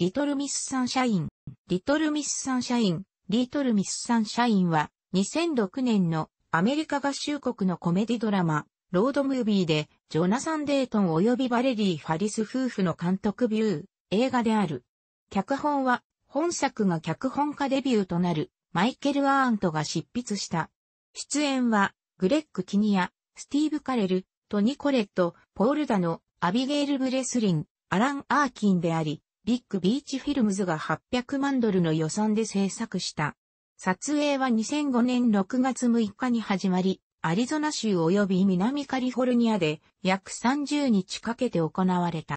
リトルミスサンシャイン。リトルミスサンシャイン。リトルミスサンシャインは2006年のアメリカ合衆国のコメディドラマ、ロードムービーでジョナサン・デートン及びバレリー・ファリス夫婦の監督ビュー、映画である。脚本は本作が脚本家デビューとなるマイケル・アーントが執筆した。出演はグレッグ・キニア、スティーブ・カレル、トニコレット、ポールダのアビゲイル・ブレスリン、アラン・アーキンであり、ビッグビーチフィルムズが800万ドルの予算で制作した。撮影は2005年6月6日に始まり、アリゾナ州及び南カリフォルニアで約30日かけて行われた。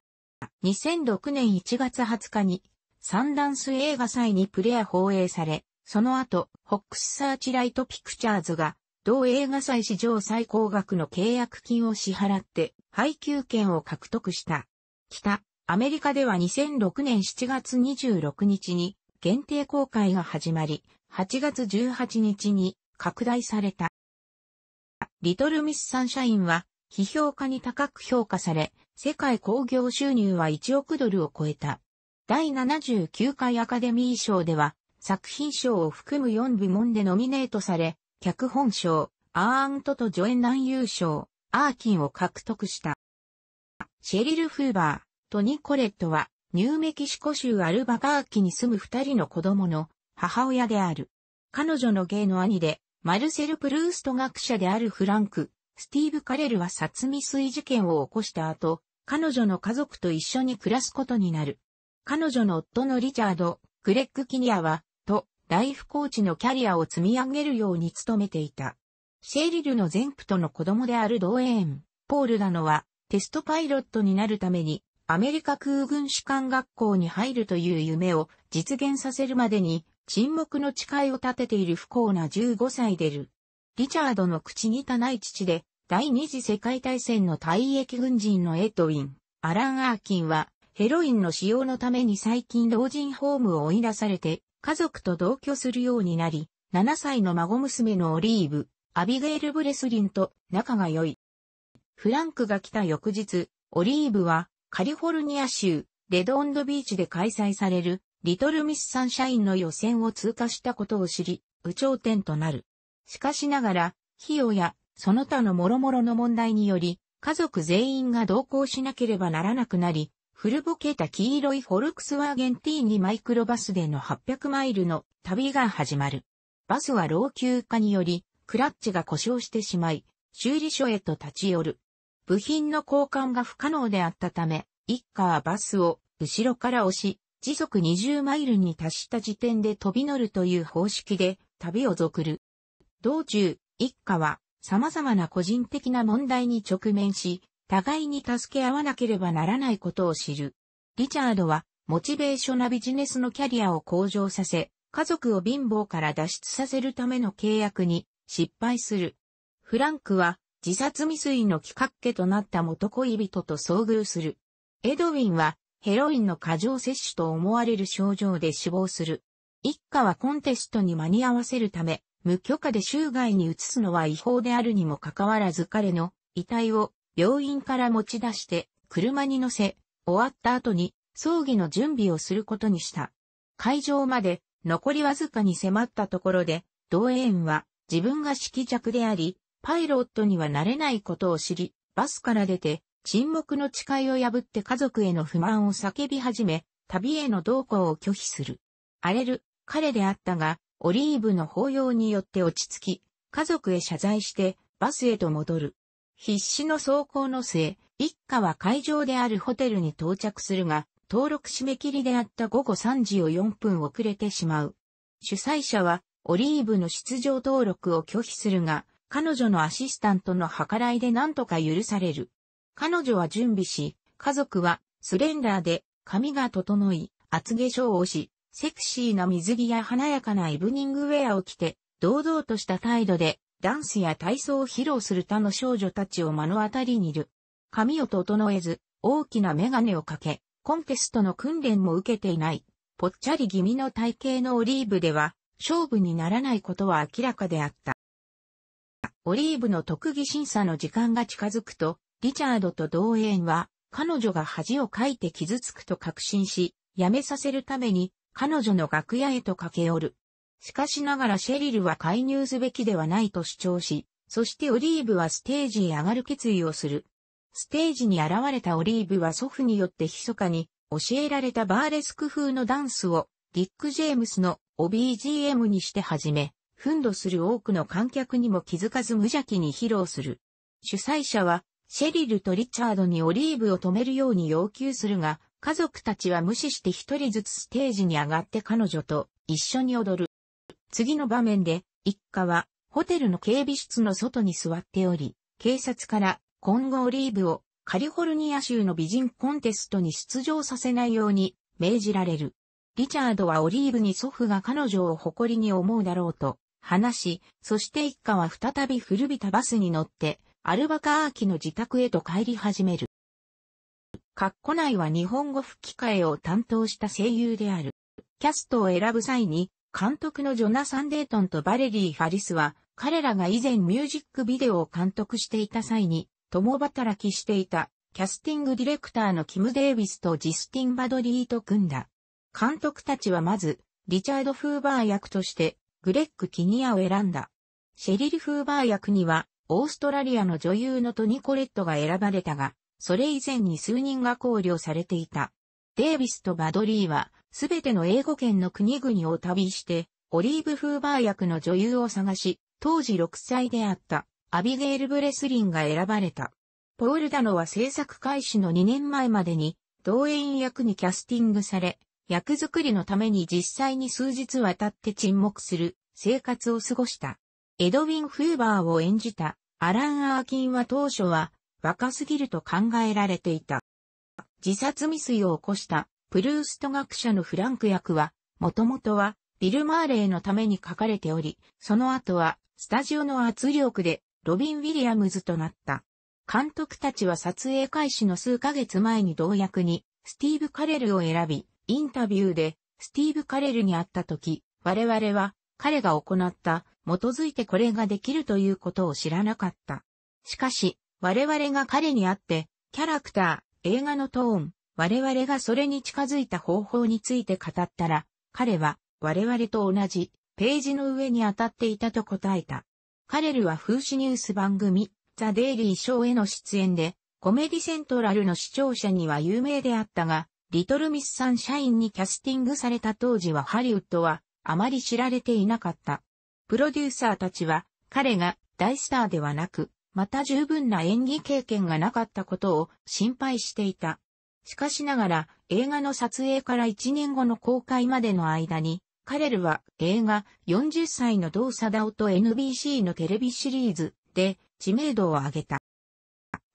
2006年1月20日にサンダンス映画祭にプレア放映され、その後、ホックスサーチライトピクチャーズが同映画祭史上最高額の契約金を支払って配給権を獲得した。北アメリカでは2006年7月26日に限定公開が始まり、8月18日に拡大された。リトルミスサンシャインは、批評家に高く評価され、世界興行収入は1億ドルを超えた。第79回アカデミー賞では、作品賞を含む4部門でノミネートされ、脚本賞、アーントと助演男優賞、アーキンを獲得した。シェリル・フーバー。トニ・コレットは、ニューメキシコ州アルバカーキに住む二人の子供の母親である。彼女の芸の兄で、マルセル・プルースト学者であるフランク、スティーブ・カレルは殺未遂事件を起こした後、彼女の家族と一緒に暮らすことになる。彼女の夫のリチャード、クレッグ・キニアは、と、ライフコーチのキャリアを積み上げるように努めていた。シェリルの前夫との子供であるドーエーン、ポールダノは、テストパイロットになるために、アメリカ空軍士官学校に入るという夢を実現させるまでに沈黙の誓いを立てている不幸な15歳でる。リチャードの口汚い父で、第二次世界大戦の退役軍人のエトウィン、アラン・アーキンは、ヘロインの使用のために最近老人ホームを追い出されて、家族と同居するようになり、7歳の孫娘のオリーブ、アビゲール・ブレスリンと仲が良い。フランクが来た翌日、オリーブはカリフォルニア州、レドンドビーチで開催される、リトルミスサンシャインの予選を通過したことを知り、有頂天となる。しかしながら、費用や、その他の諸々の問題により、家族全員が同行しなければならなくなり、古ぼけた黄色いフォルクスワーゲンティーニマイクロバスでの800マイルの旅が始まる。バスは老朽化により、クラッチが故障してしまい、修理所へと立ち寄る。部品の交換が不可能であったため、一家はバスを後ろから押し、時速20マイルに達した時点で飛び乗るという方式で旅を続る。道中、一家は様々な個人的な問題に直面し、互いに助け合わなければならないことを知る。リチャードは、モチベーショナビジネスのキャリアを向上させ、家族を貧乏から脱出させるための契約に失敗する。フランクは自殺未遂の企画家となった元恋人と遭遇する。エドウィンは、ヘロインの過剰摂取と思われる症状で死亡する。一家はコンテストに間に合わせるため、無許可で州外に移すのは違法であるにもかかわらず彼の遺体を病院から持ち出して車に乗せ、終わった後に葬儀の準備をすることにした。会場まで残りわずかに迫ったところで、同園は自分が色弱であり、パイロットにはなれないことを知り、バスから出て、沈黙の誓いを破って家族への不満を叫び始め、旅への同行を拒否する。荒れる、彼であったが、オリーブの抱擁によって落ち着き、家族へ謝罪して、バスへと戻る。必死の走行の末、一家は会場であるホテルに到着するが、登録締め切りであった午後3時を4分遅れてしまう。主催者は、オリーブの出場登録を拒否するが、彼女のアシスタントの計らいで何とか許される。彼女は準備し、家族はスレンダーで髪が整い、厚化粧をし、セクシーな水着や華やかなイブニングウェアを着て、堂々とした態度でダンスや体操を披露する他の少女たちを目の当たりにいる。髪を整えず、大きなメガネをかけ、コンテストの訓練も受けていない。ぽっちゃり気味の体型のオリーブでは、勝負にならないことは明らかであった。オリーブの特技審査の時間が近づくと、リチャードと同園は、彼女が恥をかいて傷つくと確信し、やめさせるために、彼女の楽屋へと駆け寄る。しかしながらシェリルは介入すべきではないと主張し、そしてオリーブはステージへ上がる決意をする。ステージに現れたオリーブは祖父によって密かに教えられたバーレスク風のダンスをディック・ジェームスの OBGM にして始め、憤怒する多くの観客にも気づかず無邪気に披露する。主催者は、シェリルとリチャードにオリーブを止めるように要求するが、家族たちは無視して一人ずつステージに上がって彼女と一緒に踊る。次の場面で、一家は、ホテルの警備室の外に座っており、警察から今後オリーブをカリフォルニア州の美人コンテストに出場させないように命じられる。リチャードはオリーブに祖父が彼女を誇りに思うだろうと話し、そして一家は再び古びたバスに乗って、アルバカーキの自宅へと帰り始める。カッコ内は日本語吹き替えを担当した声優である。キャストを選ぶ際に、監督のジョナサン・デートンとバレリー・ハリスは、彼らが以前ミュージックビデオを監督していた際に、共働きしていた、キャスティングディレクターのキム・デイビスとジスティン・バドリーと組んだ。監督たちはまず、リチャード・フーバー役として、グレッグ・キニアを選んだ。シェリル・フーバー役には、オーストラリアの女優のトニコレットが選ばれたが、それ以前に数人が考慮されていた。デイビスとバドリーは、すべての英語圏の国々を旅して、オリーブ・フーバー役の女優を探し、当時6歳であった、アビゲール・ブレスリンが選ばれた。ポール・ダノは制作開始の2年前までに、同演役にキャスティングされ、役作りのために実際に数日渡って沈黙する生活を過ごした。エドウィン・フーバーを演じたアラン・アーキンは当初は若すぎると考えられていた。自殺未遂を起こしたプルースト学者のフランク役は、もともとはビル・マーレーのために書かれており、その後はスタジオの圧力でロビン・ウィリアムズとなった。監督たちは撮影開始の数ヶ月前に同役にスティーブ・カレルを選び、インタビューで、スティーブ・カレルに会った時、我々は彼が行った基づいてこれができるということを知らなかった。しかし、我々が彼に会って、キャラクター、映画のトーン、我々がそれに近づいた方法について語ったら、彼は我々と同じページの上に当たっていたと答えた。カレルは風刺ニュース番組、ザ・デイリー・ショーへの出演で、コメディセントラルの視聴者には有名であったが、リトルミスサンシャインにキャスティングされた当時はハリウッドはあまり知られていなかった。プロデューサーたちは彼が大スターではなく、また十分な演技経験がなかったことを心配していた。しかしながら映画の撮影から1年後の公開までの間に、彼らは映画40歳の動作だ夫と NBC のテレビシリーズで知名度を上げた。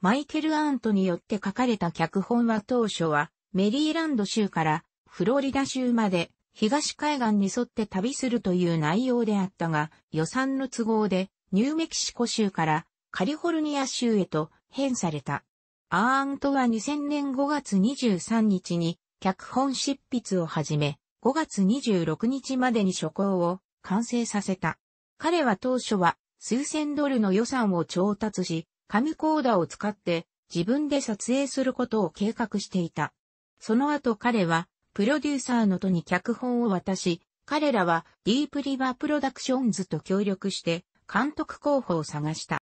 マイケル・アントによって書かれた脚本は当初はメリーランド州からフロリダ州まで東海岸に沿って旅するという内容であったが、予算の都合でニューメキシコ州からカリフォルニア州へと変された。アーントは2000年5月23日に脚本執筆を始め、5月26日までに初稿を完成させた。彼は当初は数千ドルの予算を調達し、紙コーダを使って自分で撮影することを計画していた。その後彼は、プロデューサーのとに脚本を渡し、彼らはディープリバープロダクションズと協力して監督候補を探した。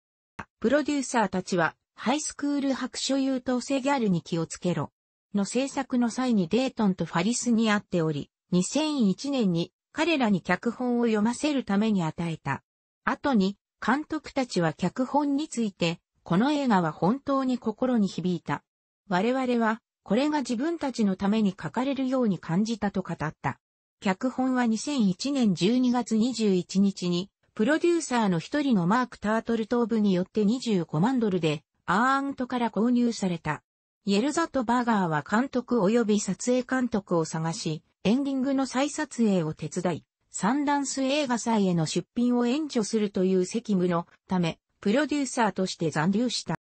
プロデューサーたちはハイスクール白書優等生ギャルに気をつけろの制作の際にデートンとファリスに会っており、2001年に彼らに脚本を読ませるために与えた。後に監督たちは脚本について、この映画は本当に心に響いた。我々はこれが自分たちのために書かれるように感じたと語った。脚本は2001年12月21日に、プロデューサーの一人のマーク・タートルトーブによって25万ドルで、アーントから購入された。イェルザト・バーガーは監督及び撮影監督を探し、エンディングの再撮影を手伝い、サンダンス映画祭への出品を援助するという責務のため、プロデューサーとして残留した。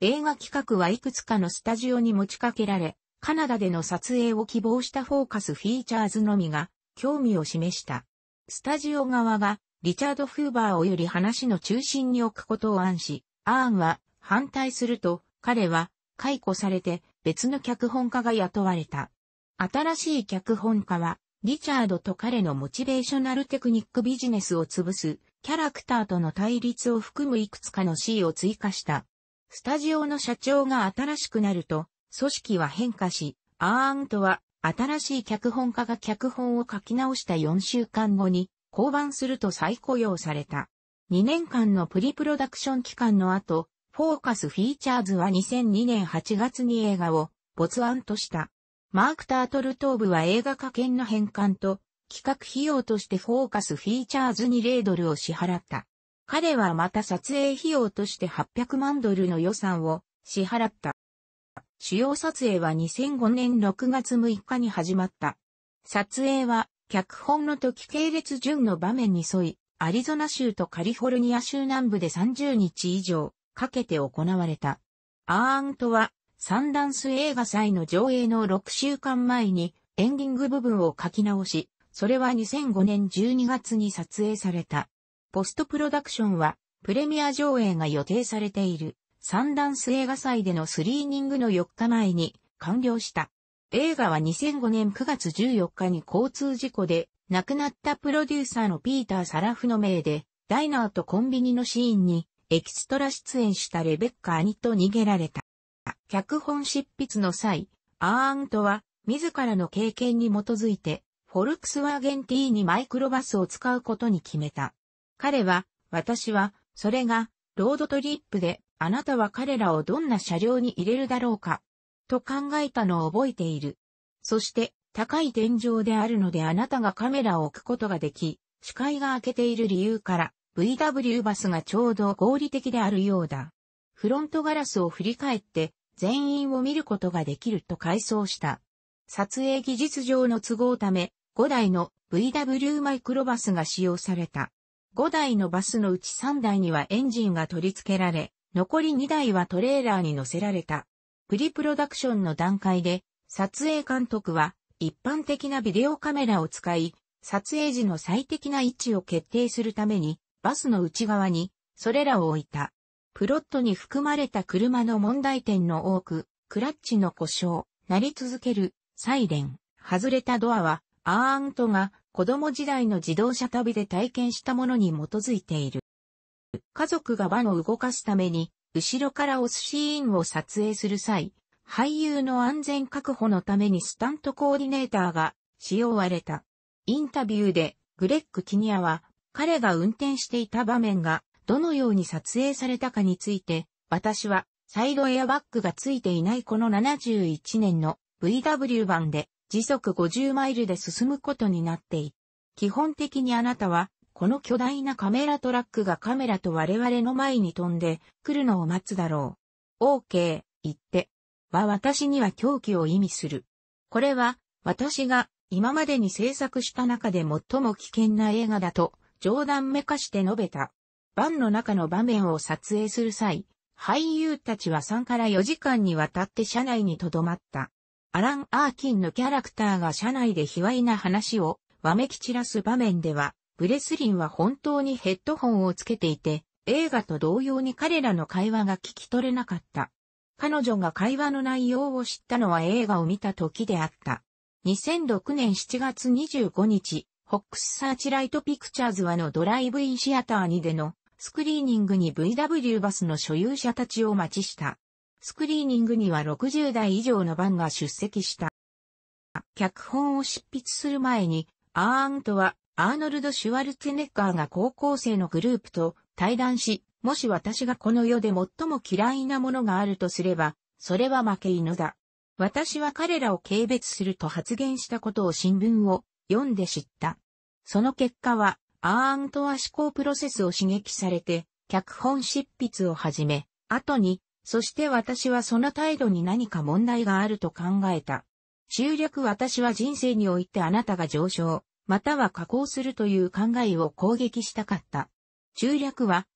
映画企画はいくつかのスタジオに持ちかけられ、カナダでの撮影を希望したフォーカスフィーチャーズのみが興味を示した。スタジオ側がリチャード・フーバーをより話の中心に置くことを案し、アーンは反対すると彼は解雇されて別の脚本家が雇われた。新しい脚本家はリチャードと彼のモチベーショナルテクニックビジネスを潰すキャラクターとの対立を含むいくつかのシーを追加した。スタジオの社長が新しくなると、組織は変化し、アーンとは新しい脚本家が脚本を書き直した4週間後に降板すると再雇用された。2年間のプリプロダクション期間の後、フォーカスフィーチャーズは2002年8月に映画を没案とした。マーク・タートルー部は映画化権の返還と企画費用としてフォーカスフィーチャーズに0ドルを支払った。彼はまた撮影費用として800万ドルの予算を支払った。主要撮影は2005年6月6日に始まった。撮影は脚本の時系列順の場面に沿い、アリゾナ州とカリフォルニア州南部で30日以上かけて行われた。アーントはサンダンス映画祭の上映の6週間前にエンディング部分を書き直し、それは2005年12月に撮影された。ポストプロダクションは、プレミア上映が予定されている、サンダンス映画祭でのスリーニングの4日前に完了した。映画は2005年9月14日に交通事故で亡くなったプロデューサーのピーター・サラフの命で、ダイナーとコンビニのシーンにエキストラ出演したレベッカーにと逃げられた。脚本執筆の際、アーントは自らの経験に基づいて、フォルクスワーゲン T にマイクロバスを使うことに決めた。彼は、私は、それが、ロードトリップで、あなたは彼らをどんな車両に入れるだろうか、と考えたのを覚えている。そして、高い天井であるのであなたがカメラを置くことができ、視界が開けている理由から、VW バスがちょうど合理的であるようだ。フロントガラスを振り返って、全員を見ることができると回想した。撮影技術上の都合ため、5台の VW マイクロバスが使用された。5台のバスのうち3台にはエンジンが取り付けられ、残り2台はトレーラーに乗せられた。プリプロダクションの段階で、撮影監督は一般的なビデオカメラを使い、撮影時の最適な位置を決定するために、バスの内側に、それらを置いた。プロットに含まれた車の問題点の多く、クラッチの故障、なり続ける、サイレン、外れたドアは、アーントが子供時代の自動車旅で体験したものに基づいている。家族がバンを動かすために、後ろから押すシーンを撮影する際、俳優の安全確保のためにスタントコーディネーターが使用された。インタビューでグレッグ・キニアは彼が運転していた場面がどのように撮影されたかについて、私はサイドエアバッグがついていないこの71年の VW 版で時速50マイルで進むことになっている。基本的にあなたは、この巨大なカメラトラックがカメラと我々の前に飛んで来るのを待つだろう。OK、言って。は私には狂気を意味する。これは、私が今までに制作した中で最も危険な映画だと、冗談めかして述べた。バンの中の場面を撮影する際、俳優たちは3から4時間にわたって車内に留まった。アラン・アーキンのキャラクターが社内で卑猥な話をわめき散らす場面では、ブレスリンは本当にヘッドホンをつけていて、映画と同様に彼らの会話が聞き取れなかった。彼女が会話の内容を知ったのは映画を見た時であった。2006年7月25日、ホックスサーチライトピクチャーズはのドライブインシアターにでのスクリーニングに VW バスの所有者たちを待ちした。スクリーニングには60代以上のバンが出席した。脚本を執筆する前に、アーントはアーノルド・シュワルツェネッガーが高校生のグループと対談し、もし私がこの世で最も嫌いなものがあるとすれば、それは負け犬だ。私は彼らを軽蔑すると発言したことを新聞を読んで知った。その結果は、アーントは思考プロセスを刺激されて、脚本執筆を始め、後にそして私はその態度に何か問題があると考えた。中略私は人生においてあなたが上昇、または下降するという考えを攻撃したかった。中略は、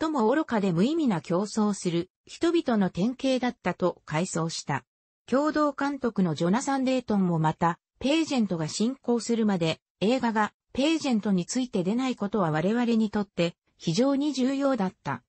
最も愚かで無意味な競争する人々の典型だったと回想した。共同監督のジョナサン・デートンもまた、ページェントが進行するまで映画がページェントについて出ないことは我々にとって非常に重要だった。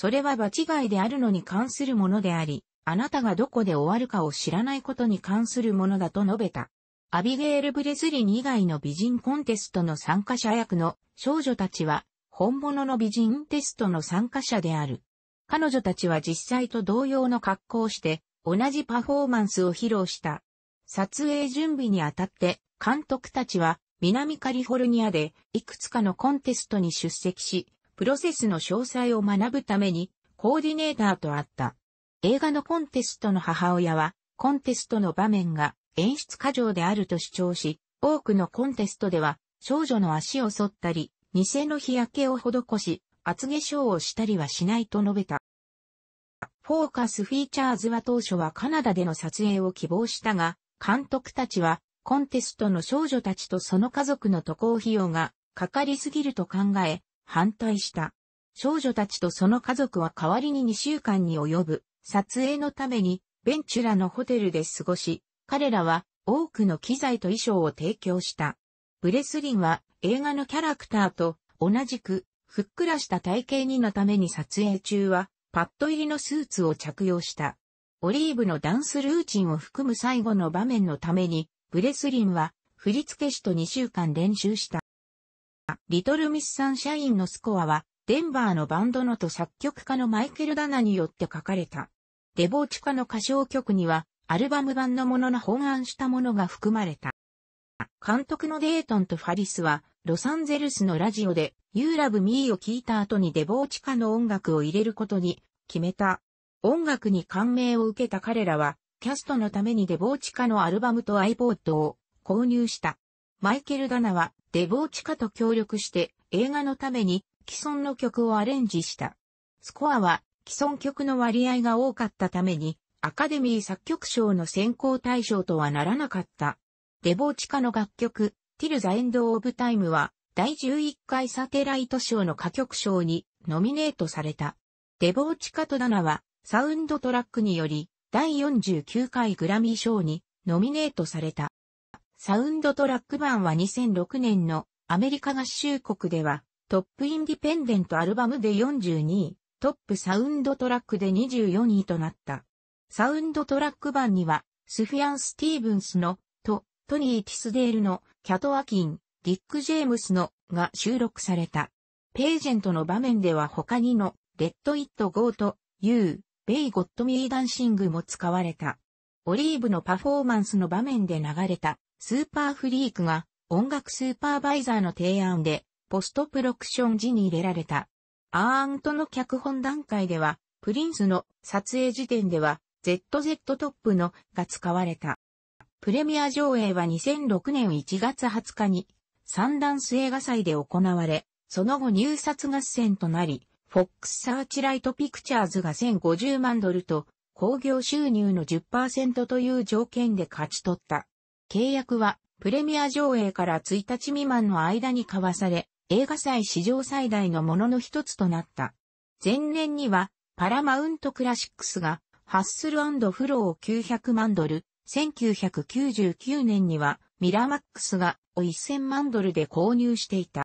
それは場違いであるのに関するものであり、あなたがどこで終わるかを知らないことに関するものだと述べた。アビゲール・ブレズリン以外の美人コンテストの参加者役の少女たちは、本物の美人テストの参加者である。彼女たちは実際と同様の格好をして、同じパフォーマンスを披露した。撮影準備にあたって、監督たちは、南カリフォルニアで、いくつかのコンテストに出席し、プロセスの詳細を学ぶために、コーディネーターと会った。映画のコンテストの母親は、コンテストの場面が演出過剰であると主張し、多くのコンテストでは、少女の足を剃ったり、偽の日焼けを施し、厚化粧をしたりはしないと述べた。フォーカスフィーチャーズは当初はカナダでの撮影を希望したが、監督たちは、コンテストの少女たちとその家族の渡航費用がかかりすぎると考え、反対した。少女たちとその家族は代わりに2週間に及ぶ撮影のためにベンチュラのホテルで過ごし、彼らは多くの機材と衣装を提供した。ブレスリンは映画のキャラクターと同じくふっくらした体型にのために撮影中はパッド入りのスーツを着用した。オリーブのダンスルーチンを含む最後の場面のためにブレスリンは振付師と2週間練習した。リトル・ミス・サンシャインのスコアは、デンバーのバンドのと作曲家のマイケル・ダナによって書かれた。デボーチカの歌唱曲には、アルバム版のものの本案したものが含まれた。監督のデートンとファリスは、ロサンゼルスのラジオで、You Love Me を聴いた後にデボーチカの音楽を入れることに決めた。音楽に感銘を受けた彼らは、キャストのためにデボーチカのアルバムと iPod を購入した。マイケル・ダナは、デボーチカと協力して映画のために既存の曲をアレンジした。スコアは既存曲の割合が多かったためにアカデミー作曲賞の選考対象とはならなかった。デボーチカの楽曲、Till the End of Time は第11回サテライト賞の歌曲賞にノミネートされた。デボーチカとダナはサウンドトラックにより第49回グラミー賞にノミネートされた。サウンドトラック版は2006年のアメリカ合衆国ではトップインディペンデントアルバムで42位、トップサウンドトラックで24位となった。サウンドトラック版にはスフィアン・スティーブンスのとトニー・ティスデールのキャト・アキン、ディック・ジェームスのが収録された。ページェントの場面では他にのレッド・イット・ゴーとユー・ベイ・ゴット・ミー・ダンシングも使われた。オリーブのパフォーマンスの場面で流れたスーパーフリークが音楽スーパーバイザーの提案でポストプロクション時に入れられた。アーントの脚本段階では、プリンスの撮影時点では ZZ トップのが使われた。プレミア上映は2006年1月20日にサンダンス映画祭で行われ、その後入札合戦となり、フォックスサーチライトピクチャーズが1050万ドルと、興行収入の10%という条件で勝ち取った。契約はプレミア上映から1日未満の間に交わされ、映画祭史上最大のものの一つとなった。前年には、パラマウントクラシックスが、ハッスルフローを900万ドル、1999年には、ミラマックスが、を1000万ドルで購入していた。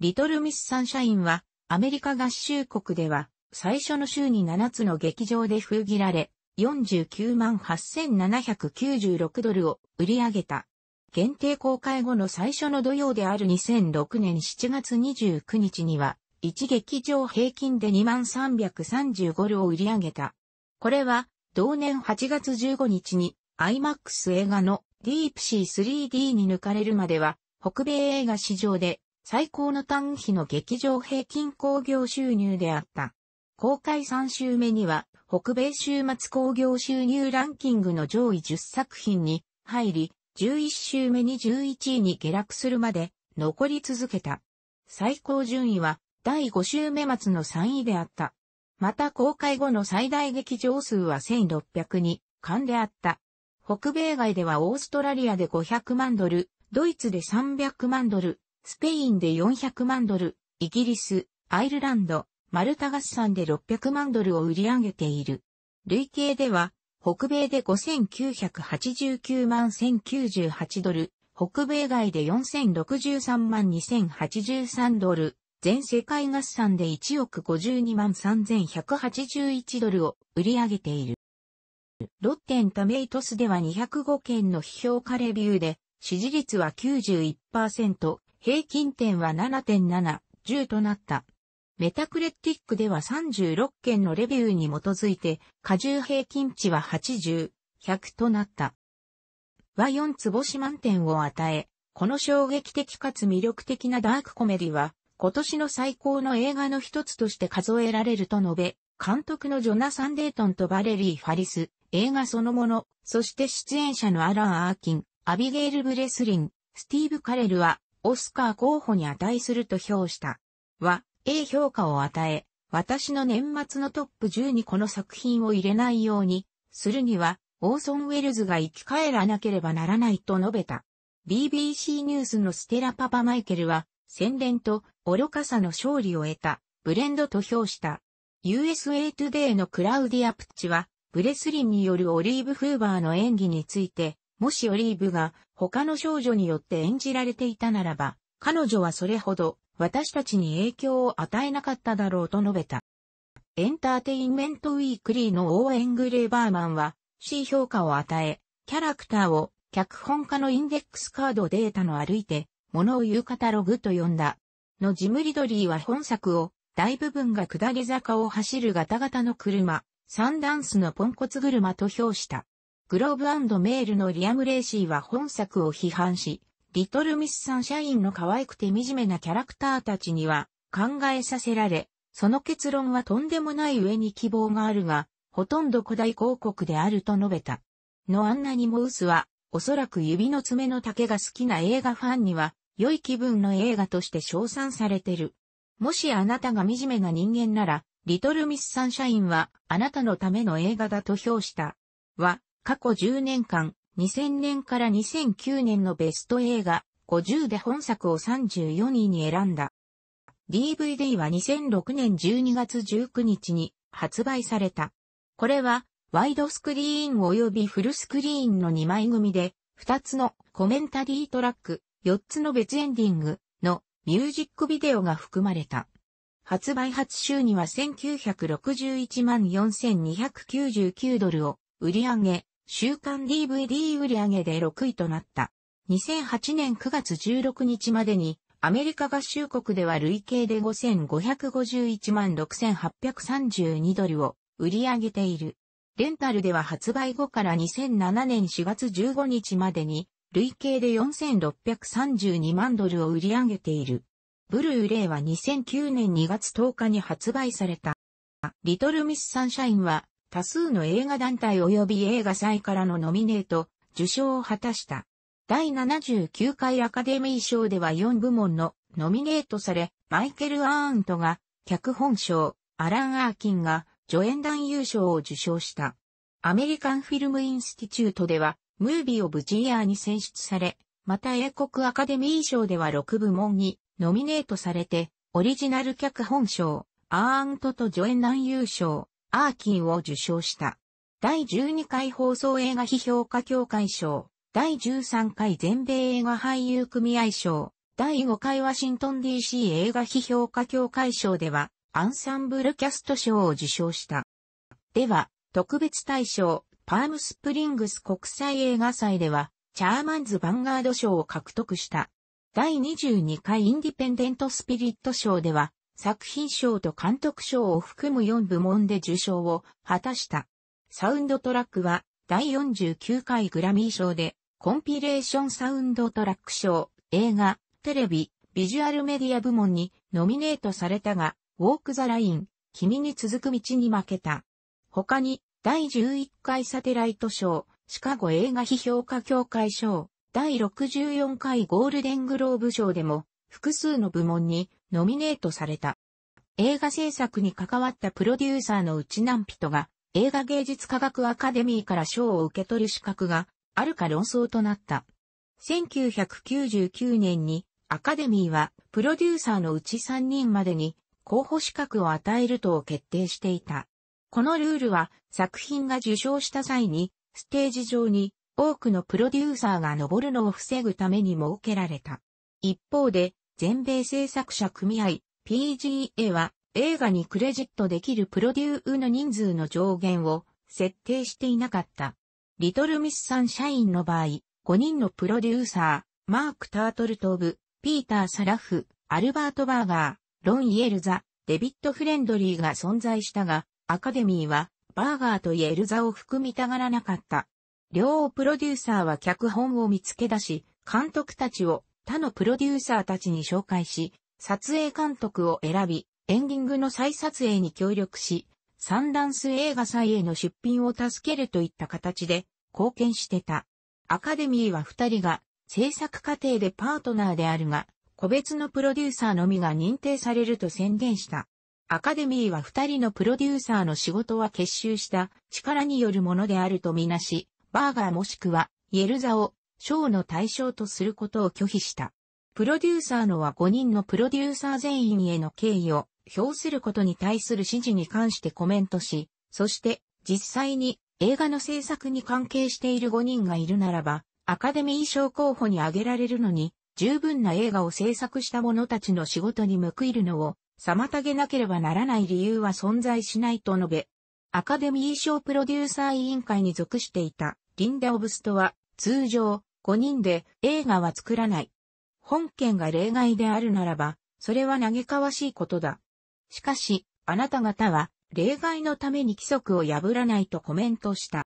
リトルミスサンシャインは、アメリカ合衆国では、最初の週に7つの劇場で封切られ、49万8796ドルを売り上げた。限定公開後の最初の土曜である2006年7月29日には、1劇場平均で2万335ルを売り上げた。これは、同年8月15日に IMAX 映画のディープシー 3D に抜かれるまでは、北米映画市場で最高の単期の劇場平均興行収入であった。公開3週目には北米週末興行収入ランキングの上位10作品に入り、11週目に11位に下落するまで残り続けた。最高順位は第5週目末の3位であった。また公開後の最大劇場数は1600に間であった。北米外ではオーストラリアで500万ドル、ドイツで300万ドル、スペインで400万ドル、イギリス、アイルランド、マルタ合算で600万ドルを売り上げている。累計では、北米で5989万1098ドル、北米外で4063万2083ドル、全世界合算で1億52万3181ドルを売り上げている。ロッテンタメイトスでは205件の批評家レビューで、支持率は91%、平均点は7.7、10となった。メタクレティックでは36件のレビューに基づいて、荷重平均値は80、100となった。は4つ星満点を与え、この衝撃的かつ魅力的なダークコメディは、今年の最高の映画の一つとして数えられると述べ、監督のジョナサン・デートンとバレリー・ファリス、映画そのもの、そして出演者のアラン・アーキン、アビゲイル・ブレスリン、スティーブ・カレルは、オスカー候補に値すると評した。は、A 評価を与え、私の年末のトップ10にこの作品を入れないようにするには、オーソン・ウェルズが生き返らなければならないと述べた。BBC ニュースのステラ・パパ・マイケルは、宣伝と愚かさの勝利を得た、ブレンドと評した。USA Today のクラウディア・プッチは、ブレスリンによるオリーブ・フーバーの演技について、もしオリーブが他の少女によって演じられていたならば、彼女はそれほど私たちに影響を与えなかっただろうと述べた。エンターテインメントウィークリーのオーエン・グレーバーマンは C 評価を与え、キャラクターを脚本家のインデックスカードデータの歩いて、物を言うカタログと呼んだ。のジムリドリーは本作を、大部分が下り坂を走るガタガタの車、サンダンスのポンコツ車と評した。グローブメールのリアム・レーシーは本作を批判し、リトルミスサンシャインの可愛くて惨めなキャラクターたちには考えさせられ、その結論はとんでもない上に希望があるが、ほとんど古代広告であると述べた。のアンナニモウスは、おそらく指の爪の丈が好きな映画ファンには、良い気分の映画として称賛されてる。もしあなたが惨めな人間なら、リトルミスサンシャインは、あなたのための映画だと評した。は、過去10年間、2000年から2009年のベスト映画50で本作を34位に選んだ。DVD は2006年12月19日に発売された。これはワイドスクリーン及びフルスクリーンの2枚組で2つのコメンタリートラック、4つの別エンディングのミュージックビデオが含まれた。発売初週には1961万4299ドルを売り上げ、週刊 DVD 売上で6位となった。2008年9月16日までに、アメリカ合衆国では累計で5551万6832ドルを売り上げている。レンタルでは発売後から2007年4月15日までに、累計で4632万ドルを売り上げている。ブルーレイは2009年2月10日に発売された。リトルミスサンシャインは多数の映画団体及び映画祭からのノミネート、受賞を果たした。第79回アカデミー賞では4部門のノミネートされ、マイケル・アーントが脚本賞、アラン・アーキンが助演男優賞を受賞した。アメリカンフィルムインスティチュートでは、ムービー・オブ・ジイヤーに選出され、また英国アカデミー賞では6部門にノミネートされて、オリジナル脚本賞、アーントと助演男優賞、アーキンを受賞した。第12回放送映画批評家協会賞、第13回全米映画俳優組合賞、第5回ワシントン DC 映画批評家協会賞では、アンサンブルキャスト賞を受賞した。では、特別大賞、パームスプリングス国際映画祭では、チャーマンズ・ヴァンガード賞を獲得した。第22回インディペンデント・スピリット賞では、作品賞と監督賞を含む4部門で受賞を果たした。サウンドトラックは第49回グラミー賞でコンピレーションサウンドトラック賞、映画、テレビ、ビジュアルメディア部門にノミネートされたが、ウォークザライン、君に続く道に負けた。他に、第11回サテライト賞、シカゴ映画批評家協会賞、第64回ゴールデングローブ賞でも、複数の部門にノミネートされた。映画制作に関わったプロデューサーのうち何人が映画芸術科学アカデミーから賞を受け取る資格があるか論争となった。1999年にアカデミーはプロデューサーのうち3人までに候補資格を与えると決定していた。このルールは作品が受賞した際にステージ上に多くのプロデューサーが登るのを防ぐために設けられた。一方で全米制作者組合 PGA は映画にクレジットできるプロデューの人数の上限を設定していなかった。リトルミスサンシャインの場合、5人のプロデューサー、マーク・タートルトーブ、ピーター・サラフ、アルバート・バーガー、ロン・イエルザ、デビット・フレンドリーが存在したが、アカデミーはバーガーとイエルザを含みたがらなかった。両プロデューサーは脚本を見つけ出し、監督たちを他のプロデューサーたちに紹介し、撮影監督を選び、エンディングの再撮影に協力し、サンダンス映画祭への出品を助けるといった形で貢献してた。アカデミーは二人が制作過程でパートナーであるが、個別のプロデューサーのみが認定されると宣言した。アカデミーは二人のプロデューサーの仕事は結集した力によるものであるとみなし、バーガーもしくはイエルザを賞の対象とすることを拒否した。プロデューサーのは5人のプロデューサー全員への敬意を表することに対する指示に関してコメントし、そして実際に映画の制作に関係している5人がいるならば、アカデミー賞候補に挙げられるのに、十分な映画を制作した者たちの仕事に報いるのを妨げなければならない理由は存在しないと述べ、アカデミー賞プロデューサー委員会に属していたリンダ・オブストは通常、5人で映画は作らない。本件が例外であるならば、それは嘆かわしいことだ。しかし、あなた方は、例外のために規則を破らないとコメントした。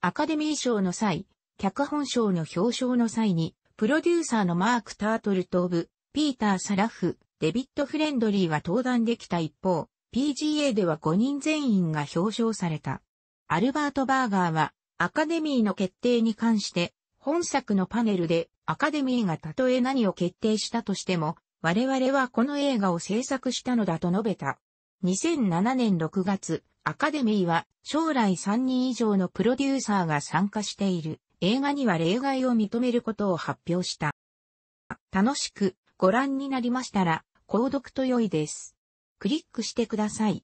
アカデミー賞の際、脚本賞の表彰の際に、プロデューサーのマーク・タートルトーブ、ピーター・サラフ、デビット・フレンドリーは登壇できた一方、PGA では5人全員が表彰された。アルバート・バーガーはアカデミーの決定に関して、本作のパネルで、アカデミーがたとえ何を決定したとしても、我々はこの映画を制作したのだと述べた。2007年6月、アカデミーは将来3人以上のプロデューサーが参加している映画には例外を認めることを発表した。楽しくご覧になりましたら、購読と良いです。クリックしてください。